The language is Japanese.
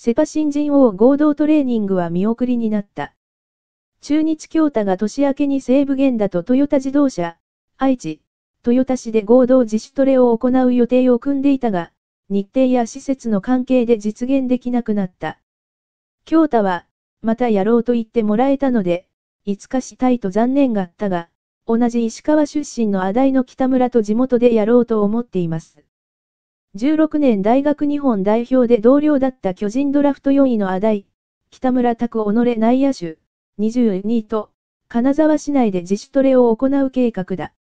セパ新人王合同トレーニングは見送りになった。中日京太が年明けに西武源田とトヨタ自動車、愛知、豊田市で合同自主トレを行う予定を組んでいたが、日程や施設の関係で実現できなくなった。京太は、またやろうと言ってもらえたので、いつかしたいと残念があったが、同じ石川出身の阿大の北村と地元でやろうと思っています。16年大学日本代表で同僚だった巨人ドラフト4位のアダイ、北村拓己内野手、22位と、金沢市内で自主トレを行う計画だ。